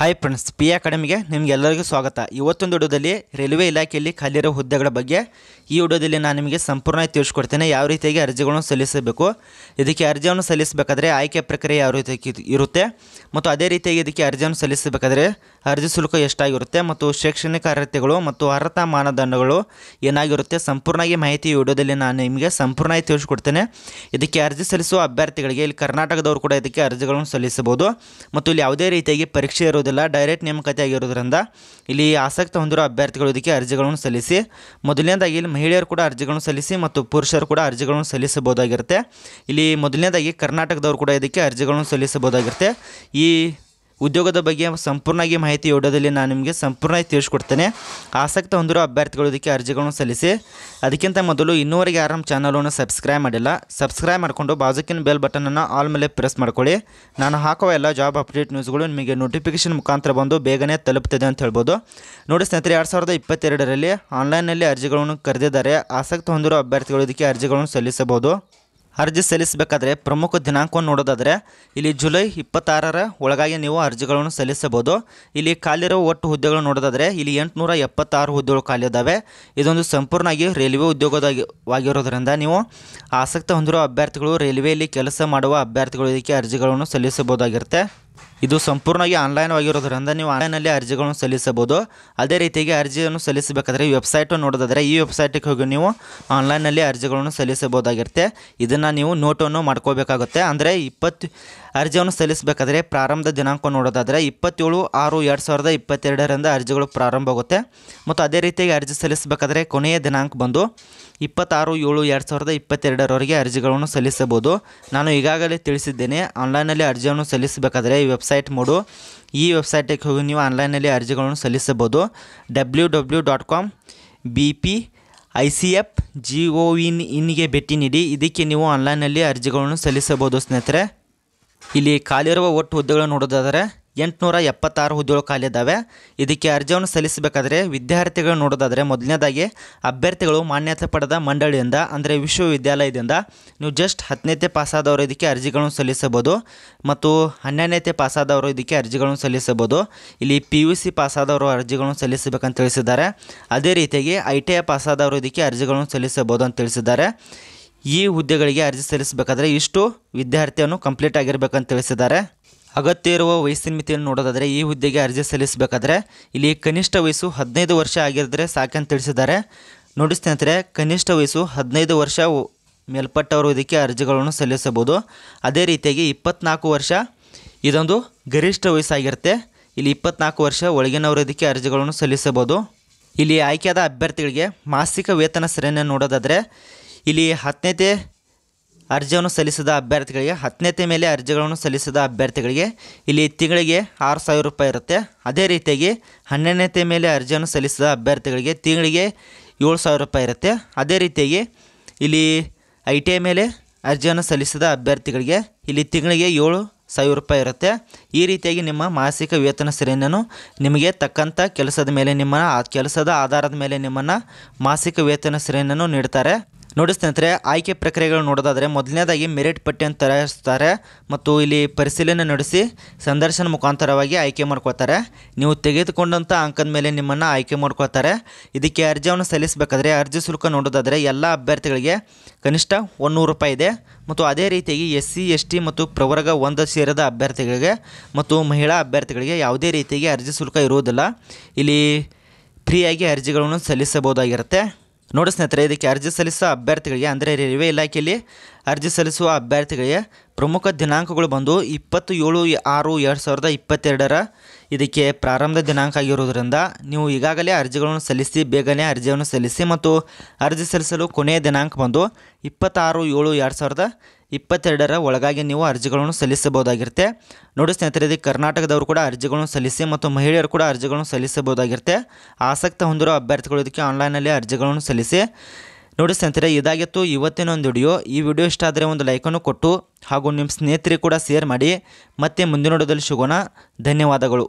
hi friends P ಅಕಾಡೆಮಿಗೆ ನಿಮಗೆಲ್ಲರಿಗೂ ಸ್ವಾಗತ ಇವತ್ತೊಂದು ವಿಡಿಯೋದಲ್ಲಿ ರೈಲ್ವೆ ಇಲಾಖೆಯಲ್ಲಿ ಖಾಲಿರೋ ಹುದ್ದೆಗಳ ಬಗ್ಗೆ ಈ ವಿಡಿಯೋದಲ್ಲಿ ನಾನು ನಿಮಗೆ ಸಂಪೂರ್ಣವಾಗಿ ತಿಳಿಸ್ಕೊಡ್ತೇನೆ ಯಾವ ರೀತಿಯಾಗಿ ಅರ್ಜಿಗಳನ್ನು ಸಲ್ಲಿಸಬೇಕು ಇದಕ್ಕೆ ಅರ್ಜಿಯನ್ನು ಸಲ್ಲಿಸಬೇಕಾದ್ರೆ ಆಯ್ಕೆ ಪ್ರಕ್ರಿಯೆ ಯಾವ ರೀತಿಯಾಗಿ ಇರುತ್ತೆ ಮತ್ತು ಅದೇ ರೀತಿಯಾಗಿ ಇದಕ್ಕೆ ಅರ್ಜಿಯನ್ನು ಸಲ್ಲಿಸಬೇಕಾದ್ರೆ ಅರ್ಜಿ ಶುಲ್ಕ ಎಷ್ಟಾಗಿರುತ್ತೆ ಮತ್ತು ಶೈಕ್ಷಣಿಕ ಅರ್ಹತೆಗಳು ಮತ್ತು ಅರ್ಹತಾ ಮಾನದಂಡಗಳು ಏನಾಗಿರುತ್ತೆ ಸಂಪೂರ್ಣವಾಗಿ ಮಾಹಿತಿ ಈ ವಿಡಿಯೋದಲ್ಲಿ ನಾನು ನಿಮಗೆ ಸಂಪೂರ್ಣವಾಗಿ ತಿಳಿಸ್ಕೊಡ್ತೇನೆ ಇದಕ್ಕೆ ಅರ್ಜಿ ಸಲ್ಲಿಸುವ ಅಭ್ಯರ್ಥಿಗಳಿಗೆ ಇಲ್ಲಿ ಕರ್ನಾಟಕದವರು ಕೂಡ ಇದಕ್ಕೆ ಅರ್ಜಿಗಳನ್ನು ಸಲ್ಲಿಸಬಹುದು ಮತ್ತು ಇಲ್ಲಿ ಯಾವುದೇ ರೀತಿಯಾಗಿ ಪರೀಕ್ಷೆ ಇರೋದು ಆಗೋದಿಲ್ಲ ಡೈರೆಕ್ಟ್ ನೇಮಕಾತಿ ಆಗಿರೋದ್ರಿಂದ ಇಲ್ಲಿ ಆಸಕ್ತಿ ಹೊಂದಿರೋ ಅಭ್ಯರ್ಥಿಗಳು ಇದಕ್ಕೆ ಅರ್ಜಿಗಳನ್ನು ಸಲ್ಲಿಸಿ ಮೊದಲನೇದಾಗಿ ಇಲ್ಲಿ ಮಹಿಳೆಯರು ಕೂಡ ಅರ್ಜಿಗಳನ್ನು ಸಲ್ಲಿಸಿ ಮತ್ತು ಪುರುಷರು ಕೂಡ ಅರ್ಜಿಗಳನ್ನು ಸಲ್ಲಿಸಬಹುದಾಗಿರುತ್ತೆ ಇಲ್ಲಿ ಮೊದಲನೇದಾಗಿ ಕರ್ನಾಟಕದವರು ಕೂಡ ಇದಕ್ಕೆ ಅರ್ಜಿಗಳನ್ನು ಸಲ್ಲಿಸಬಹುದಾಗಿರುತ್ತೆ ಈ ಉದ್ಯೋಗದ ಬಗ್ಗೆ ಸಂಪೂರ್ಣವಾಗಿ ಮಾಹಿತಿ ಓಡೋದಲ್ಲಿ ನಾನು ನಿಮಗೆ ಸಂಪೂರ್ಣವಾಗಿ ತಿಳಿಸ್ಕೊಡ್ತೇನೆ ಆಸಕ್ತ ಹೊಂದಿರೋ ಅಭ್ಯರ್ಥಿಗಳು ಇದಕ್ಕೆ ಅರ್ಜಿಗಳನ್ನು ಸಲ್ಲಿಸಿ ಅದಕ್ಕಿಂತ ಮೊದಲು ಇನ್ನೂವರೆಗೆ ನಮ್ಮ ಚಾನಲನ್ನು ಸಬ್ಸ್ಕ್ರೈಬ್ ಮಾಡಿಲ್ಲ ಸಬ್ಸ್ಕ್ರೈಬ್ ಮಾಡಿಕೊಂಡು ಬಾಜುಕಿನ ಬೆಲ್ ಬಟನನ್ನು ಆಲ್ ಮೇಲೆ ಪ್ರೆಸ್ ಮಾಡ್ಕೊಳ್ಳಿ ನಾನು ಹಾಕುವ ಎಲ್ಲ ಜಾಬ್ ಅಪ್ಡೇಟ್ ನ್ಯೂಸ್ಗಳು ನಿಮಗೆ ನೋಟಿಫಿಕೇಷನ್ ಮುಖಾಂತರ ಬಂದು ಬೇಗನೆ ತಲುಪುತ್ತದೆ ಅಂತ ಹೇಳ್ಬೋದು ನೋಡಿ ಸ್ನೇಹಿತರೆ ಎರಡು ಸಾವಿರದ ಇಪ್ಪತ್ತೆರಡರಲ್ಲಿ ಆನ್ಲೈನ್ನಲ್ಲಿ ಅರ್ಜಿಗಳನ್ನು ಕರೆದಿದ್ದಾರೆ ಆಸಕ್ತ ಹೊಂದಿರೋ ಅಭ್ಯರ್ಥಿಗಳು ಇದಕ್ಕೆ ಅರ್ಜಿಗಳನ್ನು ಸಲ್ಲಿಸಬಹುದು ಅರ್ಜಿ ಸಲ್ಲಿಸಬೇಕಾದ್ರೆ ಪ್ರಮುಖ ದಿನಾಂಕವನ್ನು ನೋಡೋದಾದರೆ ಇಲ್ಲಿ ಜುಲೈ ಇಪ್ಪತ್ತಾರರ ಒಳಗಾಗಿ ನೀವು ಅರ್ಜಿಗಳನ್ನು ಸಲ್ಲಿಸಬಹುದು ಇಲ್ಲಿ ಖಾಲಿರೋ ಒಟ್ಟು ಹುದ್ದೆಗಳು ನೋಡೋದಾದರೆ ಇಲ್ಲಿ ಎಂಟುನೂರ ಎಪ್ಪತ್ತಾರು ಹುದ್ದೆಗಳು ಖಾಲಿಯಾದವೆ ಇದೊಂದು ಸಂಪೂರ್ಣವಾಗಿ ರೈಲ್ವೆ ಉದ್ಯೋಗವಾಗಿರೋದ್ರಿಂದ ನೀವು ಆಸಕ್ತಿ ಹೊಂದಿರುವ ಅಭ್ಯರ್ಥಿಗಳು ರೈಲ್ವೆಯಲ್ಲಿ ಕೆಲಸ ಮಾಡುವ ಅಭ್ಯರ್ಥಿಗಳು ಇದಕ್ಕೆ ಅರ್ಜಿಗಳನ್ನು ಸಲ್ಲಿಸಬಹುದಾಗಿರುತ್ತೆ ಇದು ಸಂಪೂರ್ಣವಾಗಿ ಆನ್ಲೈನ್ ಆಗಿರೋದ್ರಿಂದ ನೀವು ಆನ್ಲೈನಲ್ಲಿ ಅರ್ಜಿಗಳನ್ನು ಸಲ್ಲಿಸಬಹುದು ಅದೇ ರೀತಿಯಾಗಿ ಅರ್ಜಿಯನ್ನು ಸಲ್ಲಿಸಬೇಕಾದ್ರೆ ಈ ವೆಬ್ಸೈಟ್ ನೋಡೋದಾದರೆ ಈ ವೆಬ್ಸೈಟಿಗೆ ಹೋಗಿ ನೀವು ಆನ್ಲೈನಲ್ಲಿ ಅರ್ಜಿಗಳನ್ನು ಸಲ್ಲಿಸಬಹುದಾಗಿರುತ್ತೆ ಇದನ್ನು ನೀವು ನೋಟನ್ನು ಮಾಡ್ಕೋಬೇಕಾಗುತ್ತೆ ಅಂದರೆ ಇಪ್ಪತ್ತು ಅರ್ಜಿಯನ್ನು ಸಲ್ಲಿಸಬೇಕಾದ್ರೆ ಪ್ರಾರಂಭದ ದಿನಾಂಕ ನೋಡೋದಾದರೆ ಇಪ್ಪತ್ತೇಳು ಆರು ಎರಡು ಸಾವಿರದ ಇಪ್ಪತ್ತೆರಡರಿಂದ ಅರ್ಜಿಗಳು ಪ್ರಾರಂಭ ಆಗುತ್ತೆ ಮತ್ತು ಅದೇ ರೀತಿಯಾಗಿ ಅರ್ಜಿ ಸಲ್ಲಿಸಬೇಕಾದ್ರೆ ಕೊನೆಯ ದಿನಾಂಕ ಬಂದು ಇಪ್ಪತ್ತಾರು ಏಳು ಎರಡು ಸಾವಿರದ ಇಪ್ಪತ್ತೆರಡರವರೆಗೆ ಅರ್ಜಿಗಳನ್ನು ಸಲ್ಲಿಸಬಹುದು ನಾನು ಈಗಾಗಲೇ ತಿಳಿಸಿದ್ದೇನೆ ಆನ್ಲೈನಲ್ಲಿ ಅರ್ಜಿಯನ್ನು ಸಲ್ಲಿಸಬೇಕಾದ್ರೆ ಈ ವೆಬ್ಸೈಟ್ ಮೂಡು ಈ ವೆಬ್ಸೈಟಿಗೆ ಹೋಗಿ ನೀವು ಆನ್ಲೈನಲ್ಲಿ ಅರ್ಜಿಗಳನ್ನು ಸಲ್ಲಿಸಬಹುದು W W dot com B P I C F G O in ಇನ್ನಿಗೆ ಭೇಟಿ ನೀಡಿ ಇದಕ್ಕೆ ನೀವು ಆನ್ಲೈನಲ್ಲಿ ಅರ್ಜಿಗಳನ್ನು ಸಲ್ಲಿಸಬಹುದು ಸ್ನೇಹಿತರೆ ಇಲ್ಲಿ ಖಾಲಿರುವ ಒಟ್ಟು ಹುದ್ದೆಗಳನ್ನು ನೋಡೋದಾದರೆ ಎಂಟುನೂರ ಎಪ್ಪತ್ತಾರು ಹುದ್ದೆಗಳು ಇದ್ದಾವೆ ಇದಕ್ಕೆ ಅರ್ಜಿಯನ್ನು ಸಲ್ಲಿಸಬೇಕಾದರೆ ವಿದ್ಯಾರ್ಥಿಗಳು ನೋಡೋದಾದರೆ ಮೊದಲನೇದಾಗಿ ಅಭ್ಯರ್ಥಿಗಳು ಮಾನ್ಯತೆ ಪಡೆದ ಮಂಡಳಿಯಿಂದ ಅಂದರೆ ವಿಶ್ವವಿದ್ಯಾಲಯದಿಂದ ನೀವು ಜಸ್ಟ್ ಹತ್ತನೇತೆ ಪಾಸಾದವರು ಇದಕ್ಕೆ ಅರ್ಜಿಗಳನ್ನು ಸಲ್ಲಿಸಬಹುದು ಮತ್ತು ಹನ್ನೆರಡನೇತೆ ಪಾಸಾದವರು ಇದಕ್ಕೆ ಅರ್ಜಿಗಳನ್ನು ಸಲ್ಲಿಸಬಹುದು ಇಲ್ಲಿ ಪಿ ಯು ಸಿ ಪಾಸಾದವರು ಅರ್ಜಿಗಳನ್ನು ಸಲ್ಲಿಸಬೇಕಂತ ತಿಳಿಸಿದ್ದಾರೆ ಅದೇ ರೀತಿಯಾಗಿ ಐ ಟಿ ಐ ಪಾಸಾದವರು ಇದಕ್ಕೆ ಅರ್ಜಿಗಳನ್ನು ಸಲ್ಲಿಸಬಹುದು ಅಂತ ತಿಳಿಸಿದ್ದಾರೆ ಈ ಹುದ್ದೆಗಳಿಗೆ ಅರ್ಜಿ ಸಲ್ಲಿಸಬೇಕಾದ್ರೆ ಇಷ್ಟು ವಿದ್ಯಾರ್ಥಿಯನ್ನು ಕಂಪ್ಲೀಟ್ ಆಗಿರಬೇಕಂತ ತಿಳಿಸಿದ್ದಾರೆ ಅಗತ್ಯ ಇರುವ ವಯಸ್ಸಿನ ಮಿತಿಯನ್ನು ನೋಡೋದಾದರೆ ಈ ಹುದ್ದೆಗೆ ಅರ್ಜಿ ಸಲ್ಲಿಸಬೇಕಾದ್ರೆ ಇಲ್ಲಿ ಕನಿಷ್ಠ ವಯಸ್ಸು ಹದಿನೈದು ವರ್ಷ ಆಗಿದ್ದರೆ ಸಾಕಂತ ತಿಳಿಸಿದ್ದಾರೆ ನೋಡಿ ಸ್ನೇಹಿತರೆ ಕನಿಷ್ಠ ವಯಸ್ಸು ಹದಿನೈದು ವರ್ಷ ಮೇಲ್ಪಟ್ಟವರು ಇದಕ್ಕೆ ಅರ್ಜಿಗಳನ್ನು ಸಲ್ಲಿಸಬಹುದು ಅದೇ ರೀತಿಯಾಗಿ ಇಪ್ಪತ್ನಾಲ್ಕು ವರ್ಷ ಇದೊಂದು ಗರಿಷ್ಠ ವಯಸ್ಸಾಗಿರುತ್ತೆ ಇಲ್ಲಿ ಇಪ್ಪತ್ನಾಲ್ಕು ವರ್ಷ ಒಳಗಿನವರು ಇದಕ್ಕೆ ಅರ್ಜಿಗಳನ್ನು ಸಲ್ಲಿಸಬಹುದು ಇಲ್ಲಿ ಆಯ್ಕೆಯಾದ ಅಭ್ಯರ್ಥಿಗಳಿಗೆ ಮಾಸಿಕ ವೇತನ ಶ್ರೇಣಿಯನ್ನು ನೋಡೋದಾದರೆ ಇಲ್ಲಿ ಹತ್ತನೇತೆ ಅರ್ಜಿಯನ್ನು ಸಲ್ಲಿಸಿದ ಅಭ್ಯರ್ಥಿಗಳಿಗೆ ಹತ್ತನೇತೆ ಮೇಲೆ ಅರ್ಜಿಗಳನ್ನು ಸಲ್ಲಿಸಿದ ಅಭ್ಯರ್ಥಿಗಳಿಗೆ ಇಲ್ಲಿ ತಿಂಗಳಿಗೆ ಆರು ಸಾವಿರ ರೂಪಾಯಿ ಇರುತ್ತೆ ಅದೇ ರೀತಿಯಾಗಿ ಹನ್ನೆರಡನೇತೆ ಮೇಲೆ ಅರ್ಜಿಯನ್ನು ಸಲ್ಲಿಸಿದ ಅಭ್ಯರ್ಥಿಗಳಿಗೆ ತಿಂಗಳಿಗೆ ಏಳು ಸಾವಿರ ರೂಪಾಯಿ ಇರುತ್ತೆ ಅದೇ ರೀತಿಯಾಗಿ ಇಲ್ಲಿ ಐ ಟಿ ಐ ಮೇಲೆ ಅರ್ಜಿಯನ್ನು ಸಲ್ಲಿಸಿದ ಅಭ್ಯರ್ಥಿಗಳಿಗೆ ಇಲ್ಲಿ ತಿಂಗಳಿಗೆ ಏಳು ಸಾವಿರ ರೂಪಾಯಿ ಇರುತ್ತೆ ಈ ರೀತಿಯಾಗಿ ನಿಮ್ಮ ಮಾಸಿಕ ವೇತನ ಶ್ರೇಣಿಯನ್ನು ನಿಮಗೆ ತಕ್ಕಂಥ ಕೆಲಸದ ಮೇಲೆ ನಿಮ್ಮನ್ನು ಆ ಕೆಲಸದ ಆಧಾರದ ಮೇಲೆ ನಿಮ್ಮನ್ನು ಮಾಸಿಕ ವೇತನ ಶ್ರೇಣಿಯನ್ನು ನೀಡ್ತಾರೆ ನೋಡಿ ಸ್ನೇಹಿತರೆ ಆಯ್ಕೆ ಪ್ರಕ್ರಿಯೆಗಳು ನೋಡೋದಾದರೆ ಮೊದಲನೇದಾಗಿ ಮೆರಿಟ್ ಪಟ್ಟಿಯನ್ನು ತಯಾರಿಸ್ತಾರೆ ಮತ್ತು ಇಲ್ಲಿ ಪರಿಶೀಲನೆ ನಡೆಸಿ ಸಂದರ್ಶನ ಮುಖಾಂತರವಾಗಿ ಆಯ್ಕೆ ಮಾಡ್ಕೋತಾರೆ ನೀವು ತೆಗೆದುಕೊಂಡಂಥ ಅಂಕದ ಮೇಲೆ ನಿಮ್ಮನ್ನು ಆಯ್ಕೆ ಮಾಡ್ಕೋತಾರೆ ಇದಕ್ಕೆ ಅರ್ಜಿಯನ್ನು ಸಲ್ಲಿಸಬೇಕಾದ್ರೆ ಅರ್ಜಿ ಶುಲ್ಕ ನೋಡೋದಾದರೆ ಎಲ್ಲ ಅಭ್ಯರ್ಥಿಗಳಿಗೆ ಕನಿಷ್ಠ ಒನ್ನೂರು ರೂಪಾಯಿ ಇದೆ ಮತ್ತು ಅದೇ ರೀತಿಯಾಗಿ ಎಸ್ ಸಿ ಎಸ್ ಟಿ ಮತ್ತು ಪ್ರವರ್ಗ ಒಂದು ಸೇರಿದ ಅಭ್ಯರ್ಥಿಗಳಿಗೆ ಮತ್ತು ಮಹಿಳಾ ಅಭ್ಯರ್ಥಿಗಳಿಗೆ ಯಾವುದೇ ರೀತಿಯಾಗಿ ಅರ್ಜಿ ಶುಲ್ಕ ಇರುವುದಿಲ್ಲ ಇಲ್ಲಿ ಫ್ರೀಯಾಗಿ ಅರ್ಜಿಗಳನ್ನು ಸಲ್ಲಿಸಬಹುದಾಗಿರುತ್ತೆ ನೋಡಿ ಸ್ನೇಹಿತರೆ ಇದಕ್ಕೆ ಅರ್ಜಿ ಸಲ್ಲಿಸುವ ಅಭ್ಯರ್ಥಿಗಳಿಗೆ ಅಂದರೆ ರೈಲ್ವೆ ಇಲಾಖೆಯಲ್ಲಿ ಅರ್ಜಿ ಸಲ್ಲಿಸುವ ಅಭ್ಯರ್ಥಿಗಳಿಗೆ ಪ್ರಮುಖ ದಿನಾಂಕಗಳು ಬಂದು ಇಪ್ಪತ್ತು ಏಳು ಆರು ಎರಡು ಸಾವಿರದ ಇಪ್ಪತ್ತೆರಡರ ಇದಕ್ಕೆ ಪ್ರಾರಂಭದ ದಿನಾಂಕ ಆಗಿರುವುದರಿಂದ ನೀವು ಈಗಾಗಲೇ ಅರ್ಜಿಗಳನ್ನು ಸಲ್ಲಿಸಿ ಬೇಗನೆ ಅರ್ಜಿಯನ್ನು ಸಲ್ಲಿಸಿ ಮತ್ತು ಅರ್ಜಿ ಸಲ್ಲಿಸಲು ಕೊನೆಯ ದಿನಾಂಕ ಬಂದು ಇಪ್ಪತ್ತಾರು ಏಳು ಎರಡು ಸಾವಿರದ ಇಪ್ಪತ್ತೆರಡರ ಒಳಗಾಗಿ ನೀವು ಅರ್ಜಿಗಳನ್ನು ಸಲ್ಲಿಸಬಹುದಾಗಿರುತ್ತೆ ನೋಡಿ ಸ್ನೇಹಿತರೆ ಇದು ಕರ್ನಾಟಕದವರು ಕೂಡ ಅರ್ಜಿಗಳನ್ನು ಸಲ್ಲಿಸಿ ಮತ್ತು ಮಹಿಳೆಯರು ಕೂಡ ಅರ್ಜಿಗಳನ್ನು ಸಲ್ಲಿಸಬಹುದಾಗಿರುತ್ತೆ ಆಸಕ್ತ ಹೊಂದಿರೋ ಅಭ್ಯರ್ಥಿಗಳು ಇದಕ್ಕೆ ಆನ್ಲೈನಲ್ಲಿ ಅರ್ಜಿಗಳನ್ನು ಸಲ್ಲಿಸಿ ನೋಡಿ ಸ್ನೇಹಿತರೆ ಇದಾಗಿತ್ತು ಇವತ್ತಿನ ಒಂದು ವಿಡಿಯೋ ಈ ವಿಡಿಯೋ ಇಷ್ಟ ಆದರೆ ಒಂದು ಲೈಕನ್ನು ಕೊಟ್ಟು ಹಾಗೂ ನಿಮ್ಮ ಸ್ನೇಹಿತರಿಗೆ ಕೂಡ ಶೇರ್ ಮಾಡಿ ಮತ್ತೆ ಮುಂದಿನ ವಿಡಿಯೋದಲ್ಲಿ ಸಿಗೋಣ ಧನ್ಯವಾದಗಳು